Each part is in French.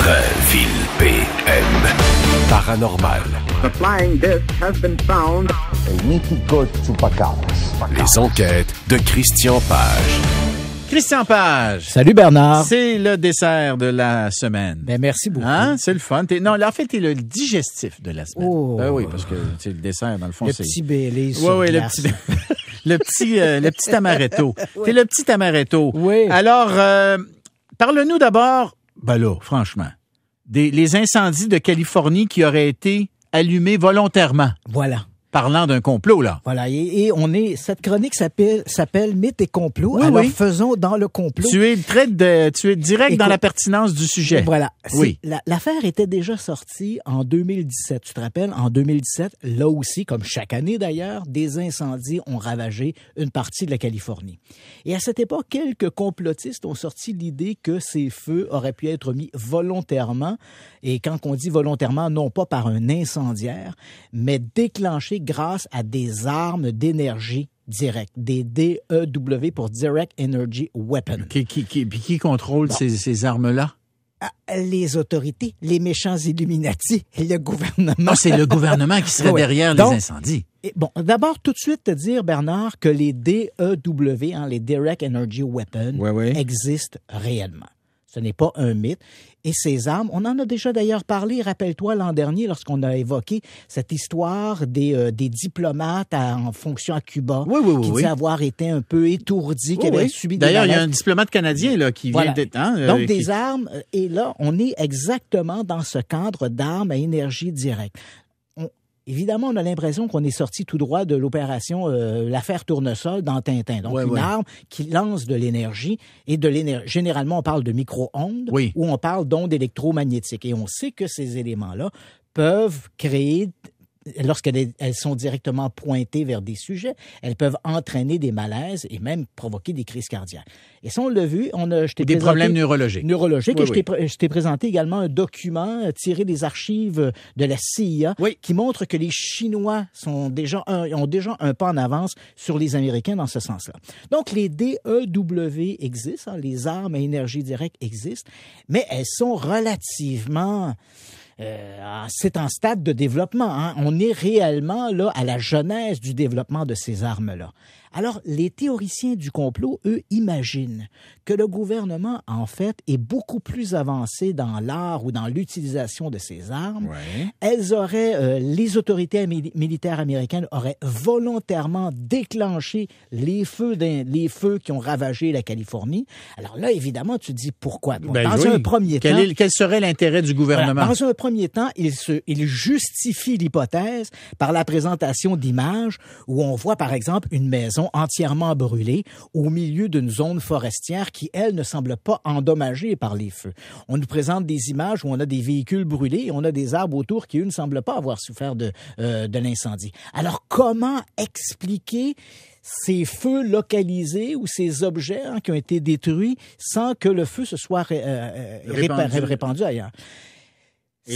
très Ville PM. Paranormal. The flying disc has been found. Les enquêtes de Christian Page. Christian Page. Salut Bernard. C'est le dessert de la semaine. Ben merci beaucoup. Hein? C'est le fun. Non, en fait, t'es le digestif de la semaine. Oh. Ben oui, parce que c'est le dessert dans le fond. Le petit Oui, oui, le petit. le euh, petit, le petit amaretto. le petit amaretto. Oui. Alors, euh, parle-nous d'abord ben là, franchement. Des, les incendies de Californie qui auraient été allumés volontairement. Voilà parlant d'un complot, là. Voilà, et, on est. Cette chronique s'appelle Mythes et complots. Alors faisons dans le complot. Tu es, très de, tu es direct dans la pertinence du sujet. Voilà. Oui. L'affaire était déjà sortie en 2017. Tu te rappelles, en 2017, là aussi, comme chaque année d'ailleurs, des incendies ont ravagé une partie de la Californie. Et à cette époque, quelques complotistes ont sorti l'idée que ces feux auraient pu être mis volontairement. Et quand on dit volontairement, non pas par un incendiaire, mais déclenché grâce à des armes d'énergie directe, des DEW pour Direct Energy Weapon. Qui, qui, contrôle ces, armes-là? Ah, les autorités, les méchants Illuminati le gouvernement. Ah, c'est le gouvernement qui serait derrière les incendies. bon, d'abord, tout de suite te dire, Bernard, que les DEW, hein, les Direct Energy Weapon, existent réellement. Ce n'est pas un mythe. Et ces armes, on en a déjà d'ailleurs parlé, rappelle-toi, l'an dernier, lorsqu'on a évoqué cette histoire des, euh, diplomates en fonction à Cuba, qui disaient avoir été un peu étourdis, qui avaient subi des D'ailleurs, il y a un diplomate canadien là, qui vient d'être... Hein, euh, Donc, des armes, et là, on est exactement dans ce cadre d'armes à énergie directe. Évidemment, on a l'impression qu'on est sorti tout droit de l'opération euh, l'affaire Tournesol dans Tintin. Donc, une arme qui lance de l'énergie et de l'énergie. Généralement, on parle de micro-ondes ou on parle d'ondes électromagnétiques. Et on sait que ces éléments-là peuvent créer lorsqu'elles sont directement pointées vers des sujets, elles peuvent entraîner des malaises et même provoquer des crises cardiaques. Et ça, on l'a vu, on a, je Des problèmes neurologiques. Neurologiques. je t'ai présenté également un document euh, tiré des archives de la CIA qui montre que les Chinois sont déjà ont déjà un pas en avance sur les Américains dans ce sens-là. Donc, les DEW existent, hein, les armes à énergie directe existent, mais elles sont relativement... Euh, ah, c'est en stade de développement. Hein. On est réellement là à la jeunesse du développement de ces armes-là. Alors, les théoriciens du complot, eux, imaginent que le gouvernement, en fait, est beaucoup plus avancé dans l'art ou dans l'utilisation de ces armes. Elles auraient, euh, les autorités militaires américaines auraient volontairement déclenché les feux, les feux qui ont ravagé la Californie. Alors là, évidemment, tu dis pourquoi. Ben dans un premier quel temps, quel serait l'intérêt du gouvernement Dans un premier temps, il se, il justifie l'hypothèse par la présentation d'images où on voit, par exemple, une maison entièrement brûlés au milieu d'une zone forestière qui, elle, ne semble pas endommagée par les feux. On nous présente des images où on a des véhicules brûlés et on a des arbres autour qui, eux, ne semblent pas avoir souffert de, euh, l'incendie. Alors, comment expliquer ces feux localisés ou ces objets hein, qui ont été détruits sans que le feu se soit euh, euh, répandu ailleurs?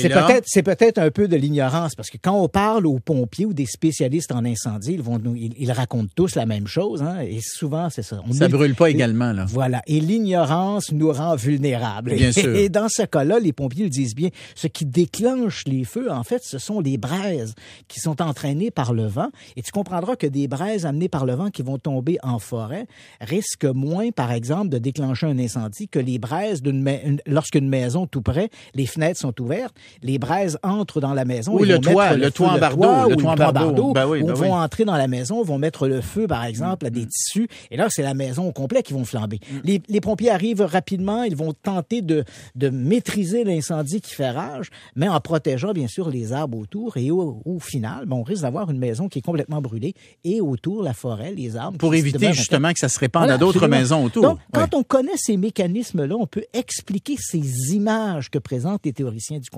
C'est peut-être, c'est peut-être un peu de l'ignorance parce que quand on parle aux pompiers ou des spécialistes en incendie, ils vont nous, ils, racontent tous la même chose, hein, et souvent c'est ça. ça brûle pas également là. Voilà. Et l'ignorance nous rend vulnérables. Bien sûr. Et dans ce cas-là, les pompiers le disent bien. Ce qui déclenche les feux, en fait, ce sont les braises qui sont entraînées par le vent. Et tu comprendras que des braises amenées par le vent qui vont tomber en forêt risquent moins, par exemple, de déclencher un incendie que les braises d'une, lorsqu'une maison tout près, les fenêtres sont ouvertes les braises entrent dans la maison. Ou le toit, le, toit en bardeau. Le toit en bardeau. Ben ben vont entrer dans la maison, vont mettre le feu, par exemple, à des mm. tissus. Et là, c'est la maison au complet qui vont flamber. Mm. Les, pompiers arrivent rapidement, ils vont tenter de, maîtriser l'incendie qui fait rage, mais en protégeant, bien sûr, les arbres autour. Et au, final, ben, on risque d'avoir une maison qui est complètement brûlée et autour, la forêt, les arbres. Pour éviter justement que ça se répande à d'autres maisons autour. Donc, quand on connaît ces mécanismes-là, on peut expliquer ces images que présentent les théoriciens du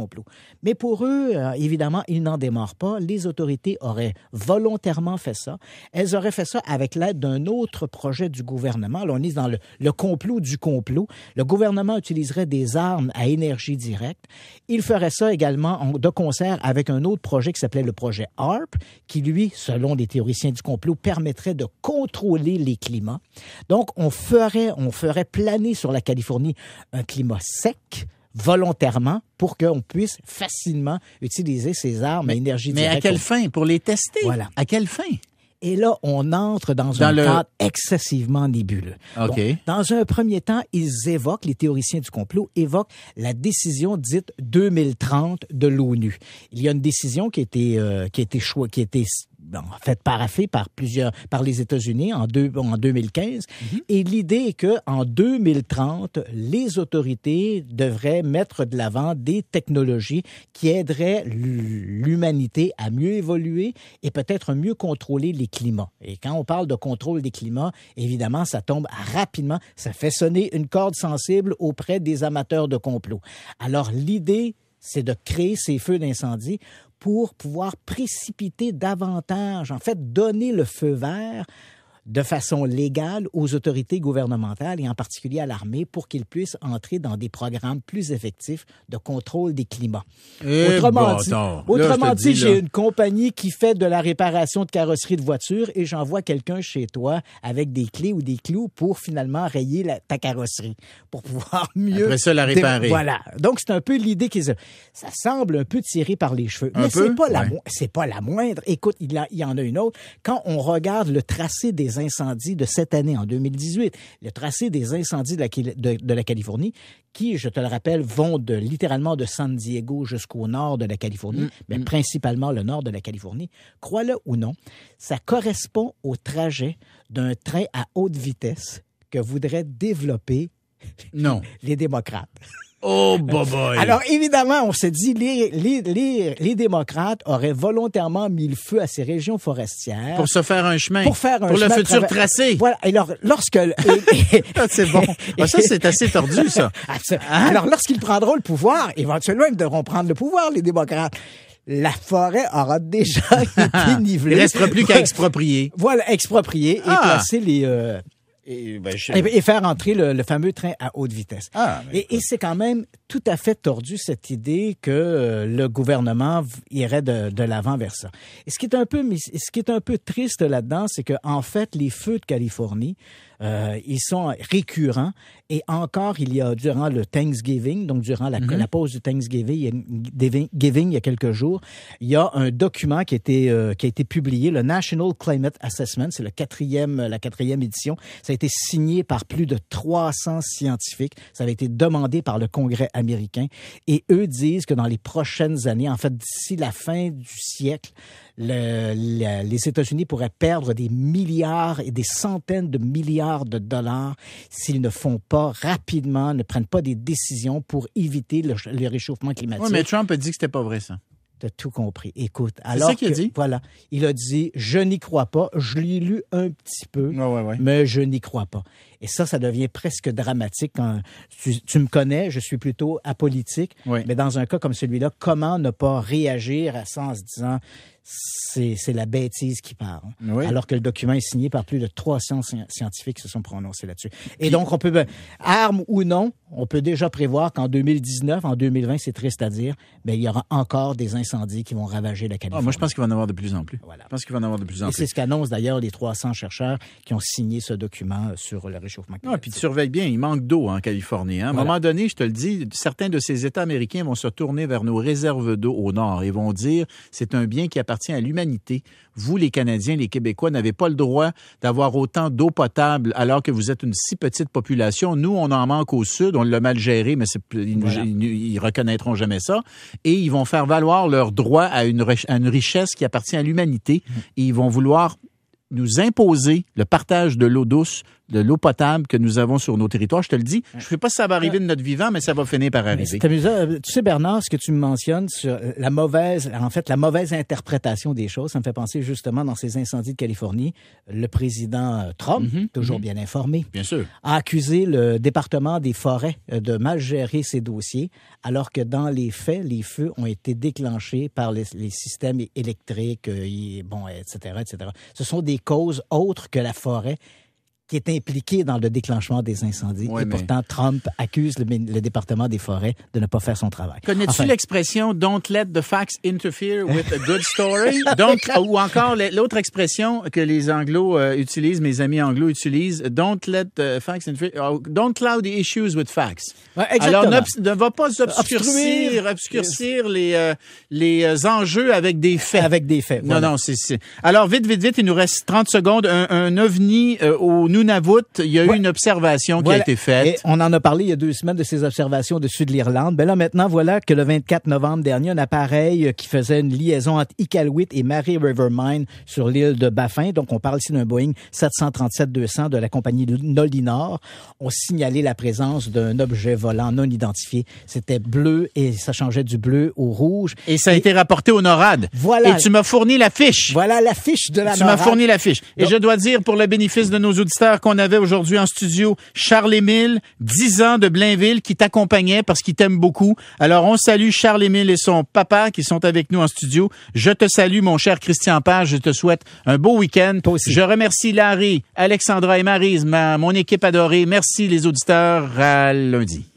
mais pour eux, euh, évidemment, ils n'en démarrent pas. Les autorités auraient volontairement fait ça. Elles auraient fait ça avec l'aide d'un autre projet du gouvernement. Là, on est dans le, complot du complot. Le gouvernement utiliserait des armes à énergie directe. Il ferait ça également de concert avec un autre projet qui s'appelait le projet ARP, qui lui, selon les théoriciens du complot, permettrait de contrôler les climats. Donc, on ferait, on ferait planer sur la Californie un climat sec, volontairement pour qu'on puisse facilement utiliser ces armes à énergie Mais à quelle fin? Pour les tester? Voilà. À quelle fin? Et là, on entre dans, un cadre excessivement nébuleux. Ok. dans un premier temps, ils évoquent, les théoriciens du complot évoquent la décision dite 2030 de l'ONU. Il y a une décision qui était qui était euh, qui a été ben, en fait par plusieurs, par les États-Unis en, deux, en 2015. Mhm. Et l'idée est que en 2030, les autorités devraient mettre de l'avant des technologies qui aideraient l'humanité à mieux évoluer et peut-être mieux contrôler les climats. Et quand on parle de contrôle des climats, évidemment, ça tombe rapidement, ça fait sonner une corde sensible auprès des amateurs de complot. Alors l'idée, c'est de créer ces feux d'incendie pour pouvoir précipiter davantage, en fait, donner le feu vert de façon légale aux autorités gouvernementales et en particulier à l'armée pour qu'ils puissent entrer dans des programmes plus effectifs de contrôle des climats. Eh ben, autrement dit, autrement dit, j'ai une compagnie qui fait de la réparation de carrosserie de voiture et j'envoie quelqu'un chez toi avec des clés ou des clous pour finalement rayer ta carrosserie pour pouvoir mieux Après ça la réparer. Voilà. Donc c'est un peu l'idée qu'ils ont. ça semble un peu tiré par les cheveux. mais c'est pas la c'est pas la moindre. Écoute, il y en a une autre quand on regarde le tracé des incendies de cette année, en 2018, le tracé des incendies de la, Californie, qui, je te le rappelle, vont de littéralement de San Diego jusqu'au nord de la Californie, mm, mais mm. principalement le nord de la Californie, crois-le ou non, ça correspond au trajet d'un train à haute vitesse que voudraient développer non. les démocrates. Oh, euh, boy. Alors, évidemment, on s'est dit, les, les, les, démocrates auraient volontairement mis le feu à ces régions forestières. Pour se faire un chemin. Pour faire un Pour le futur tracé. Voilà. Et alors, lorsque... Ah, c'est bon. Ah, ça, c'est assez tordu, ça. Alors, lorsqu'ils prendront le pouvoir, éventuellement, ils devront prendre le pouvoir, les démocrates la forêt aura déjà été nivelée. Il ne restera plus qu'à exproprier. Voilà, exproprier et ah. placer les, euh, ben, et, faire entrer le, fameux train à haute vitesse. Ah, ben, et, c'est quand même tout à fait tordu cette idée que euh, le gouvernement irait de, l'avant vers ça. Et ce qui est un peu, ce qui est un peu triste là-dedans, c'est que en fait, les feux de Californie euh, ils sont récurrents. Et encore, il y a durant le Thanksgiving, donc durant la, mhm. pause du Thanksgiving, il y a quelques jours, il y a un document qui a été, euh, qui a été publié, le National Climate Assessment, c'est le quatrième, la quatrième édition. Ça a été signé par plus de 300 scientifiques. Ça avait été demandé par le Congrès américain. Et eux disent que dans les prochaines années, en fait, d'ici la fin du siècle, les États-Unis pourraient perdre des milliards et des centaines de milliards de dollars s'ils ne font pas rapidement, ne prennent pas des décisions pour éviter le, réchauffement climatique. Oui, mais Trump a dit que c'était pas vrai, ça. as tout compris. Écoute, alors ça qu'il a dit. voilà, il a dit je n'y crois pas. Je l'ai lu un petit peu, mais je n'y crois pas. Et ça, ça devient presque dramatique. Quand tu, me connais, je suis plutôt apolitique. Mais dans un cas comme celui-là, comment ne pas réagir à ça en se disant c'est la bêtise qui parle. Alors que le document est signé par plus de 300 scientifiques qui se sont prononcés là-dessus. Et donc, on peut, ben, arme ou non, on peut déjà prévoir qu'en 2019, en 2020, c'est triste à dire, mais il y aura encore des incendies qui vont ravager la ah, Californie. moi, je pense qu'il va en avoir de plus en plus. Je pense qu'il va en avoir de plus en plus. Et c'est ce qu'annoncent d'ailleurs les 300 chercheurs qui ont signé ce document euh, sur le réchauffement climatique. Ah, puis tu surveilles bien, il manque d'eau en Californie. Hein. À un moment donné, je te le dis, certains de ces États américains vont se tourner vers nos réserves d'eau au nord et vont dire c'est un bien qui appartient à l'humanité. Vous, les Canadiens, les Québécois, n'avez pas le droit d'avoir autant d'eau potable alors que vous êtes une si petite population. Nous, on en manque au sud, on l'a mal géré, mais ils, ne ils, reconnaîtront jamais ça. Et ils vont faire valoir leur droit à une, richesse qui appartient à l'humanité. Mmh. Et ils vont vouloir nous imposer le partage de l'eau douce de l'eau potable que nous avons sur nos territoires. Je te le dis, je ne sais pas si ça va arriver de notre vivant, mais ça va finir par arriver. C'est amusant. Euh, tu sais, Bernard, ce que tu me mentionnes sur euh, la mauvaise, en fait, la mauvaise interprétation des choses, ça me fait penser justement dans ces incendies de Californie, le président euh, Trump, mhm, mhm. toujours bien informé, a accusé le département des forêts de mal gérer ses dossiers, alors que dans les faits, les feux ont été déclenchés par les, systèmes électriques, bon, etc., etc. Ce sont des causes autres que la forêt qui est impliqué dans le déclenchement des incendies. et pourtant, Trump accuse le, département des forêts de ne pas faire son travail. Connais-tu l'expression Don't let the facts interfere with a good story? Donc, ou encore l'autre expression que les Anglo euh, utilisent, mes amis anglo utilisent, Don't let facts interfere, oh, don't cloud the issues with facts. Alors, ne, va pas obscurcir, obscurcir les, euh, les euh, enjeux avec des faits. Avec des faits. Non, non, c'est. Alors, vite, vite, vite, il nous reste 30 secondes. Un, ovni au il y a eu une observation qui a été faite. on en a parlé il y a deux semaines de ces observations au-dessus de l'Irlande. mais ben là, maintenant, voilà que le 24 novembre dernier, un appareil qui faisait une liaison entre Iqaluit et Mary River Mine sur l'île de Baffin. Donc, on parle ici d'un Boeing 737-200 de la compagnie de Nolinor. ont signalé la présence d'un objet volant non identifié. C'était bleu et ça changeait du bleu au rouge. Et ça a été rapporté au NORAD. Voilà. Et tu m'as fourni l'affiche. Voilà la de la tu Tu m'as fourni la Et je dois dire, pour le bénéfice de nos auditeurs, qu'on avait aujourd'hui en studio, Charles-Émile, 10 ans de Blainville, qui t'accompagnait parce qu'il t'aime beaucoup. Alors, on salue Charles-Émile et son papa qui sont avec nous en studio. Je te salue, mon cher Christian Page. Je te souhaite un beau week-end. Je remercie Larry, Alexandra et Marise, ma, mon équipe adorée. Merci les auditeurs. À lundi.